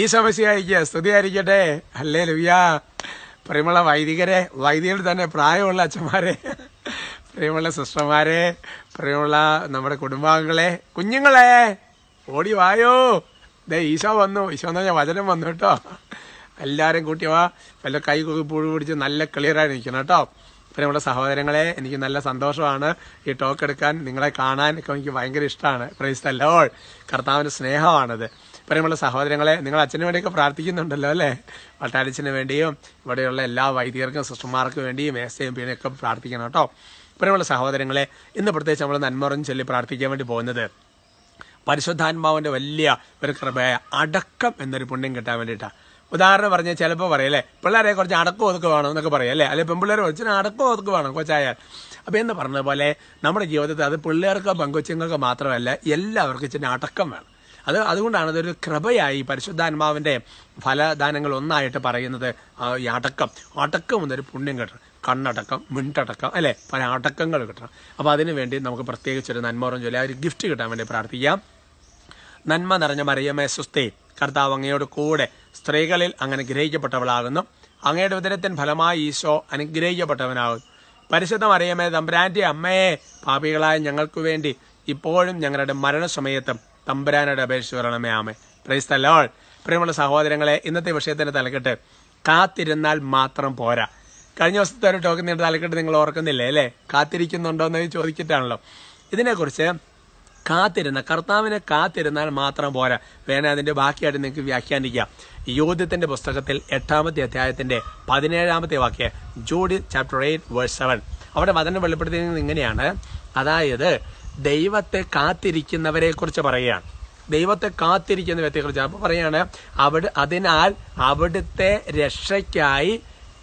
ഈ സമസ്യയ്ക്ക് സ്തുതിയായിരിക്കട്ടെ അല്ലേ ലുയ്യ പ്രേമുള്ള വൈദികരെ വൈദികർ തന്നെ പ്രായമുള്ള അച്ഛന്മാരെ പ്രേമുള്ള സിസ്റ്റർമാരെ പ്രേമുള്ള നമ്മുടെ കുടുംബാംഗങ്ങളെ കുഞ്ഞുങ്ങളെ ഓടി വായോ ദേ ഈശോ വന്നു ഈശോ എന്ന് പറഞ്ഞാൽ വചനം വന്നു കേട്ടോ എല്ലാവരും കൂട്ടി വാ വല്ല കൈ കൊക്കി പുഴു പിടിച്ച് നല്ല ക്ലിയറായി നിൽക്കണം കേട്ടോ പ്രേമുള്ള സഹോദരങ്ങളെ എനിക്ക് നല്ല സന്തോഷമാണ് ഈ ടോക്ക് എടുക്കാൻ നിങ്ങളെ കാണാൻ ഒക്കെ എനിക്ക് ഭയങ്കര ഇഷ്ടമാണ് പ്രൈസ് അല്ലോ കർത്താവിൻ്റെ സ്നേഹമാണത് പ്രിയമുള്ള സഹോദരങ്ങളെ നിങ്ങൾ അച്ഛന് വേണ്ടിയൊക്കെ പ്രാർത്ഥിക്കുന്നുണ്ടല്ലോ അല്ലേ വട്ടാരച്ചന് വേണ്ടിയും ഇവിടെയുള്ള എല്ലാ വൈദികർക്കും സിസ്റ്റർമാർക്കും വേണ്ടിയും എസ്എം പിന്നെയൊക്കെ പ്രാർത്ഥിക്കണം കേട്ടോ പ്രിയമുള്ള സഹോദരങ്ങളെ ഇന്ന് പ്രത്യേകിച്ച് നമ്മൾ നന്മറും ചൊല്ലി പ്രാർത്ഥിക്കാൻ വേണ്ടി പോകുന്നത് പരിശുദ്ധാത്മാവിൻ്റെ വലിയ ഒരു കൃപയായ അടക്കം എന്നൊരു പുണ്യം കിട്ടാൻ വേണ്ടിയിട്ടാണ് ഉദാഹരണം പറഞ്ഞാൽ ചിലപ്പോൾ പറയല്ലേ പിള്ളേരെ കുറച്ച് അടക്കം ഒതുക്കു വേണം എന്നൊക്കെ പറയാം അല്ലേ അല്ലെ പെൺപിള്ളേരെ കുറച്ച് അടക്കം ഒതുക്ക് വേണം കൊച്ചായാൽ അപ്പോൾ എന്ന് പറഞ്ഞ പോലെ നമ്മുടെ ജീവിതത്തിൽ അത് പിള്ളേർക്ക് പെങ്കൊച്ചുങ്ങൾക്ക് മാത്രമല്ല എല്ലാവർക്കും ഇച്ചിരി അടക്കം വേണം അത് അതുകൊണ്ടാണ് അതൊരു കൃപയായി പരിശുദ്ധാത്മാവിൻ്റെ ഫലദാനങ്ങൾ ഒന്നായിട്ട് പറയുന്നത് ഈ അടക്കം അടക്കം എന്നൊരു പുണ്യം കിട്ടണം കണ്ണടക്കം മിണ്ടടക്കം അല്ലേ പല അടക്കങ്ങൾ കിട്ടണം അപ്പോൾ അതിനു വേണ്ടി നമുക്ക് പ്രത്യേകിച്ചൊരു നന്മോറം ചൊല്ലി ആ ഒരു ഗിഫ്റ്റ് കിട്ടാൻ വേണ്ടി പ്രാർത്ഥിക്കാം നന്മ നിറഞ്ഞ മറിയമേ സുസ്ഥേ കർത്താവ് അങ്ങയോട് കൂടെ സ്ത്രീകളിൽ അങ്ങനെ ഗ്രഹിക്കപ്പെട്ടവളാകുന്നു അങ്ങയുടെ ഉദരത്തിൻ ഫലമായി ഈശോ അനുഗ്രഹിക്കപ്പെട്ടവനാകുന്നു പരിശുദ്ധ മറിയമേ തമ്പുരാൻ്റെ അമ്മയെ പാപികളായ ഞങ്ങൾക്ക് വേണ്ടി ഇപ്പോഴും ഞങ്ങളുടെ മരണസമയത്തും തമ്പുരാനോട് അപേക്ഷിച്ച് വരണമേ ആമേ പ്രൈസ് തലോൾ പ്രിയമുള്ള സഹോദരങ്ങളെ ഇന്നത്തെ വിഷയത്തിന്റെ തലക്കെട്ട് കാത്തിരുന്നാൽ മാത്രം പോരാ കഴിഞ്ഞ ദിവസത്തെ ഒരു ടോക്കിന്റെ തലക്കെട്ട് നിങ്ങൾ ഓർക്കുന്നില്ലേ അല്ലേ കാത്തിരിക്കുന്നുണ്ടോ എന്ന് ചോദിച്ചിട്ടാണല്ലോ ഇതിനെക്കുറിച്ച് കാത്തിരുന്ന കർത്താവിനെ കാത്തിരുന്നാൽ മാത്രം പോരാ വേണേ അതിൻ്റെ ബാക്കിയായിട്ട് നിങ്ങൾക്ക് വ്യാഖ്യാനിക്കാം യോധ്യത്തിന്റെ പുസ്തകത്തിൽ എട്ടാമത്തെ അധ്യായത്തിന്റെ പതിനേഴാമത്തെ വാക്യ ജൂഡി ചാപ്റ്റർ എയ്റ്റ് വേഴ്സ് സെവൻ അവിടെ വചനം വെളിപ്പെടുത്തിയത് ഇങ്ങനെയാണ് അതായത് ദൈവത്തെ കാത്തിരിക്കുന്നവരെ കുറിച്ച് പറയുകയാണ് ദൈവത്തെ കാത്തിരിക്കുന്ന വ്യക്തിയെക്കുറിച്ച് അപ്പോൾ പറയാണ് അവിടെ അതിനാൽ അവിടുത്തെ രക്ഷയ്ക്കായി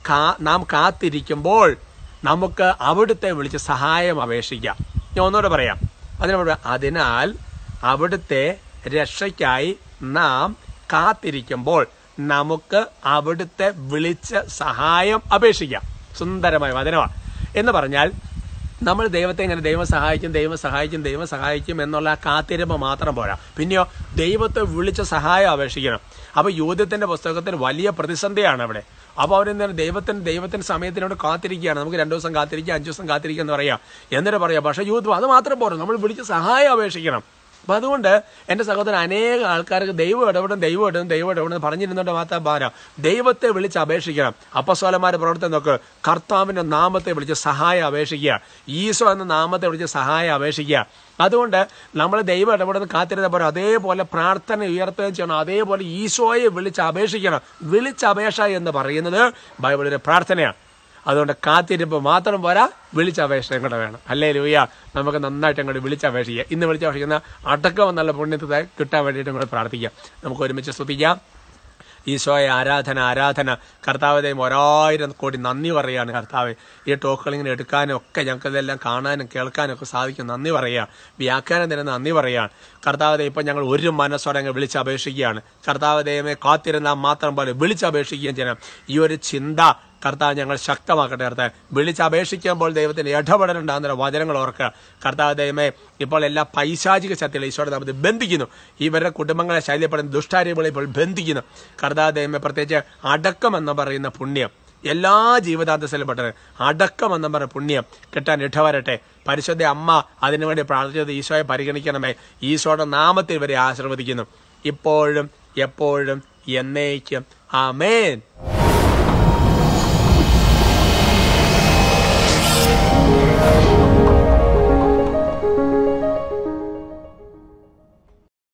കാ നാം കാത്തിരിക്കുമ്പോൾ നമുക്ക് അവിടുത്തെ വിളിച്ച് സഹായം അപേക്ഷിക്കാം ഞാൻ ഒന്നുകൂടെ പറയാം അതിനോട് അതിനാൽ അവിടുത്തെ രക്ഷയ്ക്കായി നാം കാത്തിരിക്കുമ്പോൾ നമുക്ക് അവിടുത്തെ വിളിച്ച് സഹായം അപേക്ഷിക്കാം സുന്ദരമായ വചനമാണ് എന്ന് പറഞ്ഞാൽ നമ്മൾ ദൈവത്തെ ഇങ്ങനെ ദൈവം സഹായിക്കും ദൈവം സഹായിക്കും ദൈവം സഹായിക്കും എന്നുള്ള കാത്തിരമ്പ് മാത്രം പോരാ പിന്നെയോ ദൈവത്തെ വിളിച്ച സഹായം അപേക്ഷിക്കണം അപ്പോൾ യൂഥ്യത്തിൻ്റെ പുസ്തകത്തിന് വലിയ പ്രതിസന്ധിയാണ് അവിടെ അപ്പോൾ അവരെന്താണ് ദൈവത്തിന് ദൈവത്തിന് സമയത്തിനോട് കാത്തിരിക്കുകയാണ് നമുക്ക് രണ്ട് ദിവസം കാത്തിരിക്കുക അഞ്ച് ദിവസം കാത്തിരിക്കുക എന്ന് പറയാം എന്നിട്ട് പറയാം പക്ഷേ യൂത്ത് അത് മാത്രം പോരാ നമ്മൾ വിളിച്ച് സഹായം അപേക്ഷിക്കണം അപ്പൊ അതുകൊണ്ട് എന്റെ സഹോദരൻ അനേക ആൾക്കാർക്ക് ദൈവം ഇടപെടും ദൈവം ഇടും ദൈവം ഇടപെടും പറഞ്ഞിരുന്നോണ്ട് മാത്രം ഭാര ദൈവത്തെ വിളിച്ച് അപേക്ഷിക്കണം അപ്പസ്വലന്മാരെ പ്രവർത്തനം നോക്ക് കർത്താവിന്റെ നാമത്തെ വിളിച്ച് സഹായം അപേക്ഷിക്കുക ഈശോ എന്ന നാമത്തെ വിളിച്ച് സഹായം അപേക്ഷിക്കുക അതുകൊണ്ട് നമ്മൾ ദൈവം ഇടപെടുന്ന കാത്തിരുന്ന പോലെ അതേപോലെ പ്രാർത്ഥന ഉയർത്തുകയും ചെയ്യണം അതേപോലെ ഈശോയെ വിളിച്ച് അപേക്ഷിക്കണം അപേക്ഷ എന്ന് പറയുന്നത് ബൈബിളിന്റെ പ്രാർത്ഥനയാണ് അതുകൊണ്ട് കാത്തിരിപ്പ് മാത്രം പോരാ വിളിച്ചപേക്ഷ ഇങ്ങോട്ട് വേണം അല്ലേ ലൂയ നമുക്ക് നന്നായിട്ട് അങ്ങോട്ട് വിളിച്ചപേക്ഷിക്കുക ഇന്ന് വിളിച്ചപേക്ഷിക്കുന്ന അടക്കം നല്ല പുണ്യത്തെ കിട്ടാൻ വേണ്ടിയിട്ട് നമ്മൾ പ്രാർത്ഥിക്കാം നമുക്ക് ഒരുമിച്ച് ശ്രദ്ധിക്കാം ഈശോയെ ആരാധന ആരാധന കർത്താവതയും ഒരായിരം കോടി നന്ദി പറയുകയാണ് കർത്താവ് ഈ ടോക്കുകൾ ഇങ്ങനെ എടുക്കാനും ഒക്കെ ഞങ്ങൾക്ക് ഇതെല്ലാം കാണാനും കേൾക്കാനും ഒക്കെ സാധിക്കും നന്ദി പറയുക വ്യാഖ്യാനം തന്നെ നന്ദി പറയുകയാണ് കർത്താവതെ ഇപ്പം ഞങ്ങൾ ഒരു മനസ്സോടെ അങ്ങ് വിളിച്ചപേക്ഷിക്കുകയാണ് ദൈവമേ കാത്തിരുന്നാൽ മാത്രം പോലെ വിളിച്ചപേക്ഷിക്കുകയും ചെയ്യണം ഈ ഒരു ചിന്ത കർത്താവ് ഞങ്ങൾ ശക്തമാക്കട്ടെ കർത്താവ് വിളിച്ചപേക്ഷിക്കുമ്പോൾ ദൈവത്തിന്റെ ഇടപെടലുണ്ടാകുന്ന വചനങ്ങൾ ഓർക്കുക കർത്താവ് ദൈവമേ ഇപ്പോൾ എല്ലാ പൈശാചിക ശക്തികളും ഈശോടെ നാമത്തിൽ ബന്ധിക്കുന്നു ഇവരുടെ കുടുംബങ്ങളെ ശൈലിപ്പെടുന്ന ദുഷ്ടാര്യങ്ങളെ ഇപ്പോൾ ബന്ധിക്കുന്നു കർത്താവ് ദൈവമേ പ്രത്യേകിച്ച് എന്ന് പറയുന്ന പുണ്യം എല്ലാ ജീവിതാന്തസ്സിലുംപ്പെട്ടത് അടക്കം എന്ന് പറഞ്ഞ പുണ്യം കിട്ടാൻ ഇടവരട്ടെ പരിശുദ്ധ അമ്മ അതിനുവേണ്ടി പ്രാർത്ഥിച്ചത് ഈശോയെ പരിഗണിക്കണമേ ഈശോയുടെ നാമത്തിൽ ഇവരെ ആശീർവദിക്കുന്നു ഇപ്പോഴും എപ്പോഴും എന്നേക്കും ആ